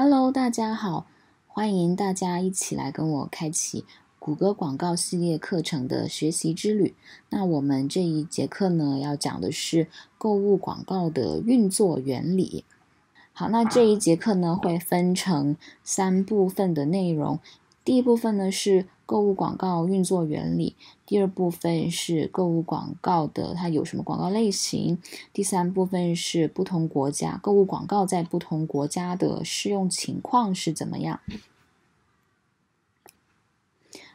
Hello，大家好，欢迎大家一起来跟我开启谷歌广告系列课程的学习之旅。那我们这一节课呢，要讲的是购物广告的运作原理。好，那这一节课呢，会分成三部分的内容。第一部分呢是。购物广告运作原理。第二部分是购物广告的它有什么广告类型？第三部分是不同国家购物广告在不同国家的适用情况是怎么样？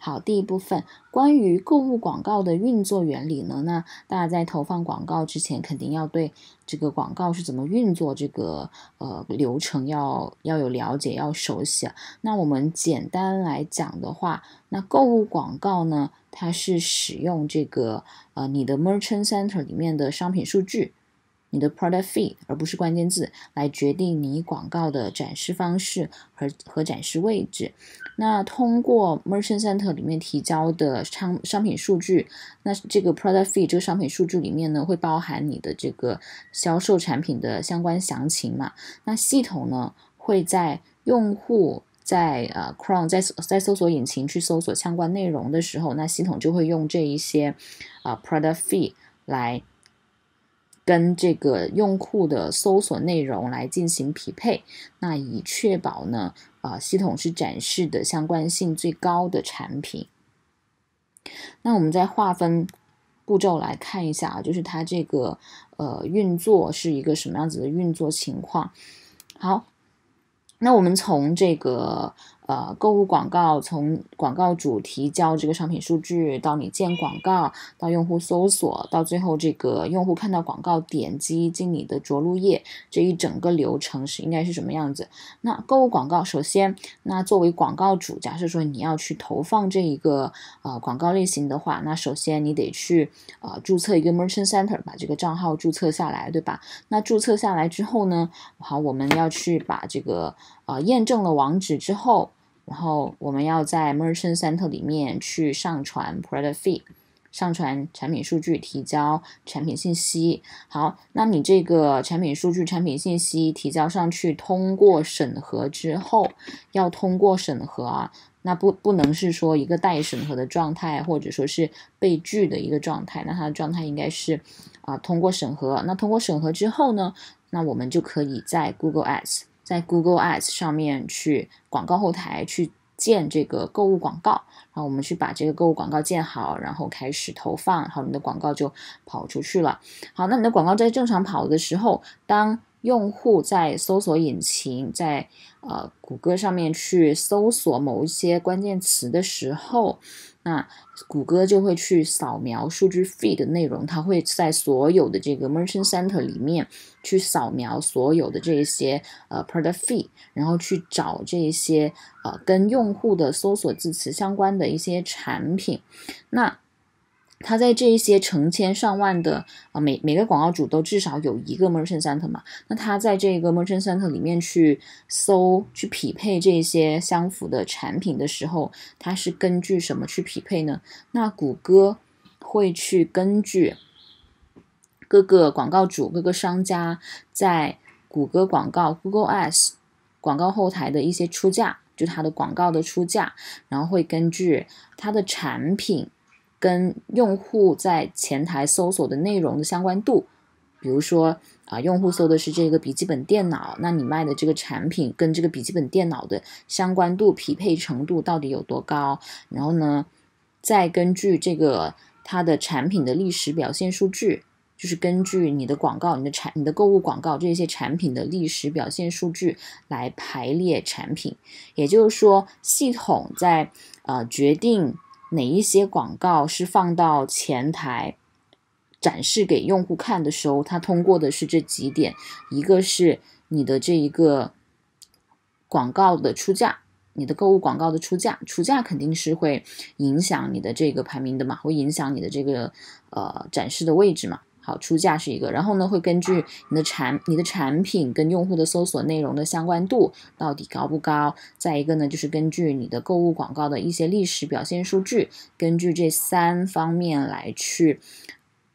好，第一部分关于购物广告的运作原理呢？那大家在投放广告之前，肯定要对这个广告是怎么运作，这个呃流程要要有了解，要熟悉。那我们简单来讲的话，那购物广告呢，它是使用这个呃你的 Merchant Center 里面的商品数据，你的 Product Feed，而不是关键字，来决定你广告的展示方式和和展示位置。那通过 Merchant Center 里面提交的商商品数据，那这个 Product f e e 这个商品数据里面呢，会包含你的这个销售产品的相关详情嘛？那系统呢会在用户在呃 Chrome 在在搜索引擎去搜索相关内容的时候，那系统就会用这一些啊 Product f e e 来。跟这个用户的搜索内容来进行匹配，那以确保呢，呃，系统是展示的相关性最高的产品。那我们再划分步骤来看一下，啊，就是它这个呃运作是一个什么样子的运作情况。好，那我们从这个。呃，购物广告从广告主提交这个商品数据到你建广告，到用户搜索，到最后这个用户看到广告点击进你的着陆页，这一整个流程是应该是什么样子？那购物广告，首先，那作为广告主，假设说你要去投放这一个呃广告类型的话，那首先你得去呃注册一个 merchant center，把这个账号注册下来，对吧？那注册下来之后呢，好，我们要去把这个呃验证了网址之后。然后我们要在 Merchant Center 里面去上传 Product Feed，上传产品数据，提交产品信息。好，那你这个产品数据、产品信息提交上去，通过审核之后，要通过审核啊。那不不能是说一个待审核的状态，或者说是被拒的一个状态。那它的状态应该是啊通过审核。那通过审核之后呢，那我们就可以在 Google Ads。在 Google Ads 上面去广告后台去建这个购物广告，然后我们去把这个购物广告建好，然后开始投放，然后你的广告就跑出去了。好，那你的广告在正常跑的时候，当。用户在搜索引擎，在呃谷歌上面去搜索某一些关键词的时候，那谷歌就会去扫描数据 feed 的内容，它会在所有的这个 merchant center 里面去扫描所有的这些呃 product feed，然后去找这些呃跟用户的搜索字词相关的一些产品，那。他在这一些成千上万的啊，每每个广告主都至少有一个 merchant center 嘛。那他在这个 merchant center 里面去搜、去匹配这些相符的产品的时候，他是根据什么去匹配呢？那谷歌会去根据各个广告主、各个商家在谷歌广告 （Google Ads） 广告后台的一些出价，就他的广告的出价，然后会根据他的产品。跟用户在前台搜索的内容的相关度，比如说啊，用户搜的是这个笔记本电脑，那你卖的这个产品跟这个笔记本电脑的相关度匹配程度到底有多高？然后呢，再根据这个它的产品的历史表现数据，就是根据你的广告、你的产、你的购物广告这些产品的历史表现数据来排列产品。也就是说，系统在呃决定。哪一些广告是放到前台展示给用户看的时候，它通过的是这几点？一个是你的这一个广告的出价，你的购物广告的出价，出价肯定是会影响你的这个排名的嘛，会影响你的这个呃展示的位置嘛。好，出价是一个，然后呢，会根据你的产、你的产品跟用户的搜索内容的相关度到底高不高，再一个呢，就是根据你的购物广告的一些历史表现数据，根据这三方面来去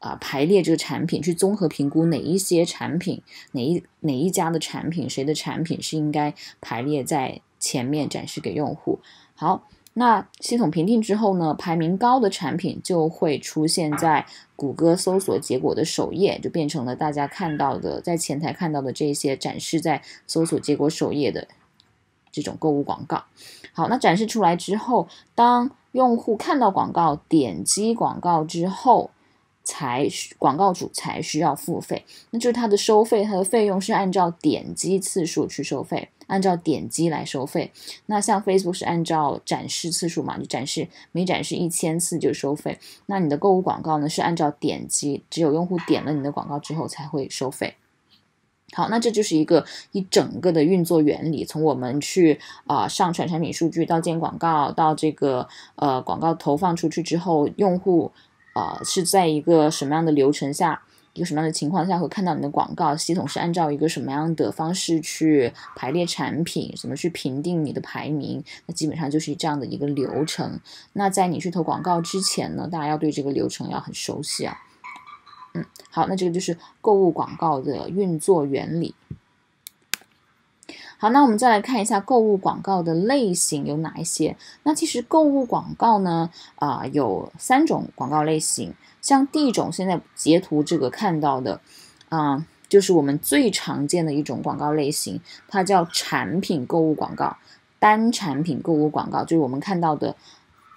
啊排列这个产品，去综合评估哪一些产品，哪一哪一家的产品，谁的产品是应该排列在前面展示给用户。好。那系统评定之后呢？排名高的产品就会出现在谷歌搜索结果的首页，就变成了大家看到的在前台看到的这些展示在搜索结果首页的这种购物广告。好，那展示出来之后，当用户看到广告，点击广告之后，才广告主才需要付费。那就是它的收费，它的费用是按照点击次数去收费。按照点击来收费，那像 Facebook 是按照展示次数嘛，就展示每展示一千次就收费。那你的购物广告呢是按照点击，只有用户点了你的广告之后才会收费。好，那这就是一个一整个的运作原理，从我们去啊上传产品数据到建广告，到这个呃广告投放出去之后，用户啊是在一个什么样的流程下？一个什么样的情况下会看到你的广告？系统是按照一个什么样的方式去排列产品？怎么去评定你的排名？那基本上就是这样的一个流程。那在你去投广告之前呢，大家要对这个流程要很熟悉啊。嗯，好，那这个就是购物广告的运作原理。好，那我们再来看一下购物广告的类型有哪一些？那其实购物广告呢，啊，有三种广告类型。像第一种现在截图这个看到的，啊，就是我们最常见的一种广告类型，它叫产品购物广告，单产品购物广告就是我们看到的，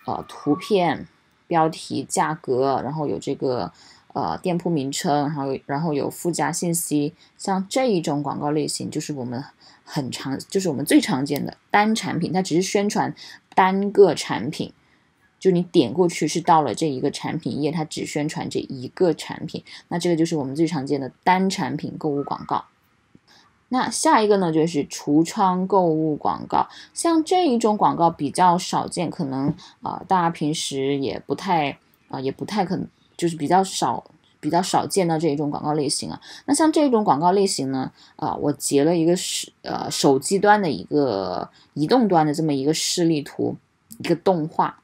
呃，图片、标题、价格，然后有这个呃店铺名称，然后然后有附加信息，像这一种广告类型就是我们很常，就是我们最常见的单产品，它只是宣传单个产品。就你点过去是到了这一个产品页，它只宣传这一个产品，那这个就是我们最常见的单产品购物广告。那下一个呢，就是橱窗购物广告，像这一种广告比较少见，可能啊，大家平时也不太啊，也不太能，就是比较少比较少见到这一种广告类型啊。那像这种广告类型呢，啊，我截了一个是呃手机端的一个移动端的这么一个示例图，一个动画。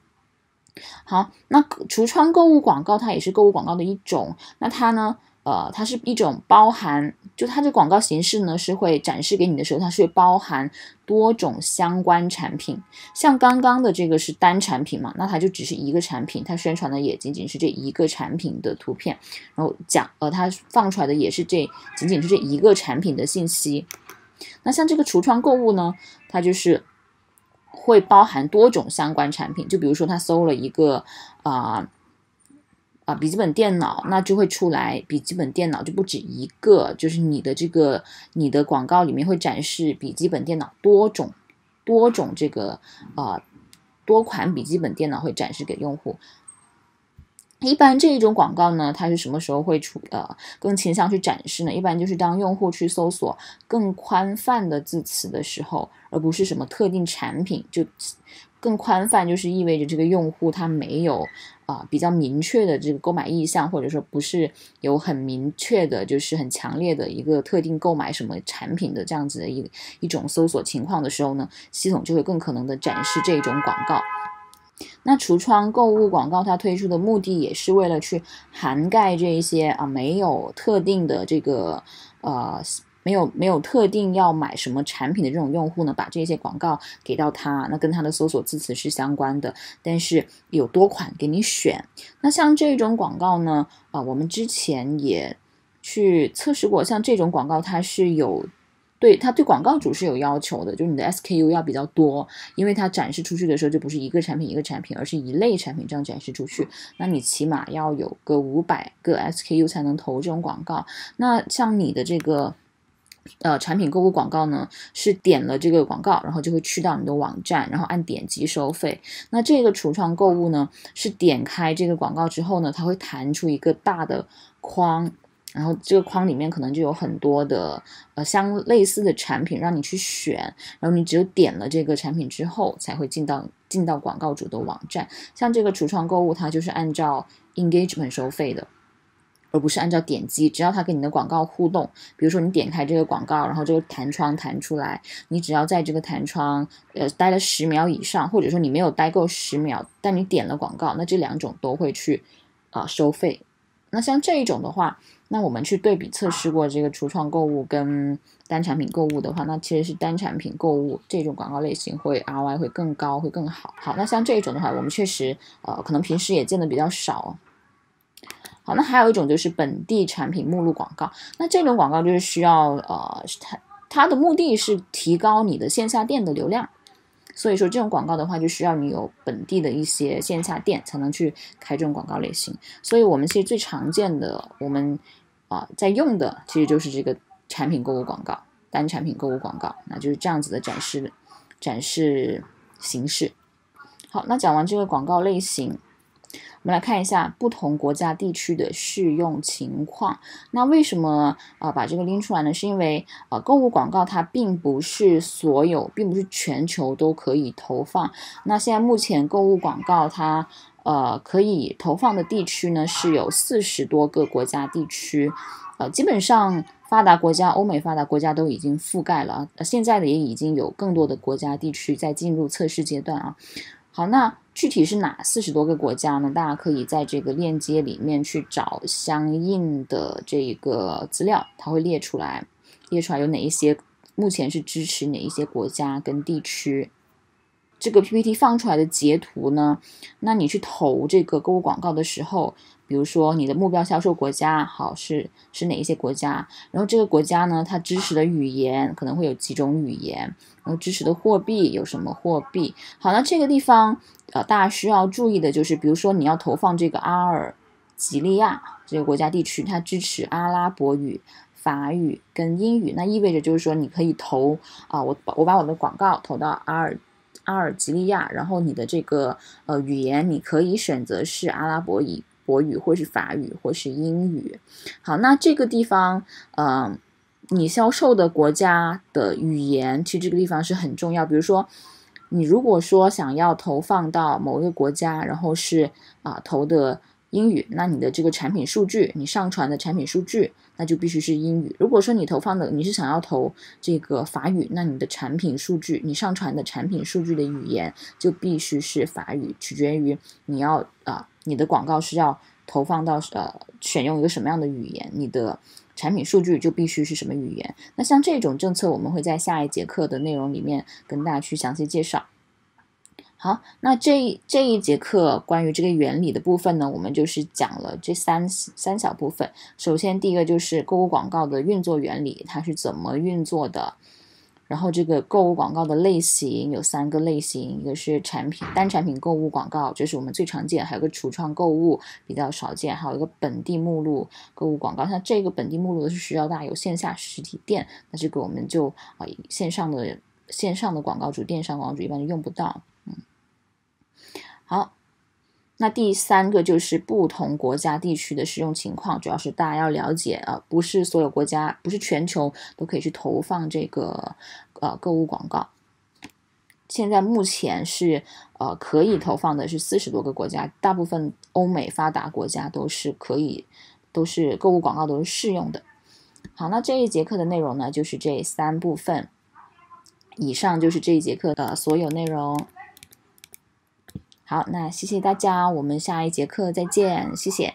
好，那橱窗购物广告它也是购物广告的一种。那它呢？呃，它是一种包含，就它这广告形式呢，是会展示给你的时候，它是包含多种相关产品。像刚刚的这个是单产品嘛？那它就只是一个产品，它宣传的也仅仅是这一个产品的图片，然后讲，呃，它放出来的也是这仅仅是这一个产品的信息。那像这个橱窗购物呢，它就是。会包含多种相关产品，就比如说他搜了一个啊啊笔记本电脑，那就会出来笔记本电脑就不止一个，就是你的这个你的广告里面会展示笔记本电脑多种多种这个啊多款笔记本电脑会展示给用户。一般这一种广告呢，它是什么时候会出呃更倾向去展示呢？一般就是当用户去搜索更宽泛的字词的时候，而不是什么特定产品。就更宽泛，就是意味着这个用户他没有啊比较明确的这个购买意向，或者说不是有很明确的，就是很强烈的一个特定购买什么产品的这样子的一一种搜索情况的时候呢，系统就会更可能的展示这种广告。那橱窗购物广告，它推出的目的也是为了去涵盖这些啊没有特定的这个呃没有没有特定要买什么产品的这种用户呢，把这些广告给到他，那跟他的搜索字词是相关的，但是有多款给你选。那像这种广告呢，啊，我们之前也去测试过，像这种广告它是有。对它对广告主是有要求的，就是你的 SKU 要比较多，因为它展示出去的时候就不是一个产品一个产品，而是一类产品这样展示出去。那你起码要有个五百个 SKU 才能投这种广告。那像你的这个，呃，产品购物广告呢，是点了这个广告，然后就会去到你的网站，然后按点击收费。那这个橱窗购物呢，是点开这个广告之后呢，它会弹出一个大的框。然后这个框里面可能就有很多的呃相类似的产品让你去选，然后你只有点了这个产品之后才会进到进到广告主的网站。像这个橱窗购物，它就是按照 engagement 收费的，而不是按照点击。只要它跟你的广告互动，比如说你点开这个广告，然后这个弹窗弹出来，你只要在这个弹窗呃待了十秒以上，或者说你没有待够十秒，但你点了广告，那这两种都会去啊收费。那像这一种的话。那我们去对比测试过这个橱窗购物跟单产品购物的话，那其实是单产品购物这种广告类型会 R Y 会更高，会更好。好，那像这种的话，我们确实呃可能平时也见的比较少。好，那还有一种就是本地产品目录广告，那这种广告就是需要呃它它的目的是提高你的线下店的流量。所以说这种广告的话，就需要你有本地的一些线下店才能去开这种广告类型。所以我们其实最常见的，我们啊在用的其实就是这个产品购物广告，单产品购物广告，那就是这样子的展示展示形式。好，那讲完这个广告类型。我们来看一下不同国家地区的适用情况。那为什么啊把这个拎出来呢？是因为啊购物广告它并不是所有，并不是全球都可以投放。那现在目前购物广告它呃可以投放的地区呢是有四十多个国家地区，呃基本上发达国家欧美发达国家都已经覆盖了。现在的也已经有更多的国家地区在进入测试阶段啊。好，那具体是哪四十多个国家呢？大家可以在这个链接里面去找相应的这个资料，它会列出来，列出来有哪一些目前是支持哪一些国家跟地区。这个 PPT 放出来的截图呢，那你去投这个购物广告的时候。比如说你的目标销售国家好是是哪一些国家？然后这个国家呢，它支持的语言可能会有几种语言，然后支持的货币有什么货币？好，那这个地方呃，大家需要注意的就是，比如说你要投放这个阿尔，及利亚这个国家地区，它支持阿拉伯语、法语跟英语，那意味着就是说你可以投啊，我我把我的广告投到阿尔，阿尔及利亚，然后你的这个呃语言你可以选择是阿拉伯语。国语，或是法语，或是英语。好，那这个地方，嗯，你销售的国家的语言，其实这个地方是很重要。比如说，你如果说想要投放到某一个国家，然后是啊投的英语，那你的这个产品数据，你上传的产品数据。那就必须是英语。如果说你投放的你是想要投这个法语，那你的产品数据，你上传的产品数据的语言就必须是法语。取决于你要啊，你的广告是要投放到呃，选用一个什么样的语言，你的产品数据就必须是什么语言。那像这种政策，我们会在下一节课的内容里面跟大家去详细介绍。好，那这这一节课关于这个原理的部分呢，我们就是讲了这三三小部分。首先，第一个就是购物广告的运作原理，它是怎么运作的？然后，这个购物广告的类型有三个类型：一个是产品单产品购物广告，这是我们最常见；还有个橱窗购物比较少见；还有一个本地目录购物广告。像这个本地目录的是需要大有线下实体店，那这个我们就啊线上的线上的广告主、电商广告主一般用不到。好，那第三个就是不同国家地区的使用情况，主要是大家要了解啊，不是所有国家，不是全球都可以去投放这个呃购物广告。现在目前是呃可以投放的是四十多个国家，大部分欧美发达国家都是可以，都是购物广告都是适用的。好，那这一节课的内容呢，就是这三部分。以上就是这一节课的所有内容。好，那谢谢大家，我们下一节课再见，谢谢。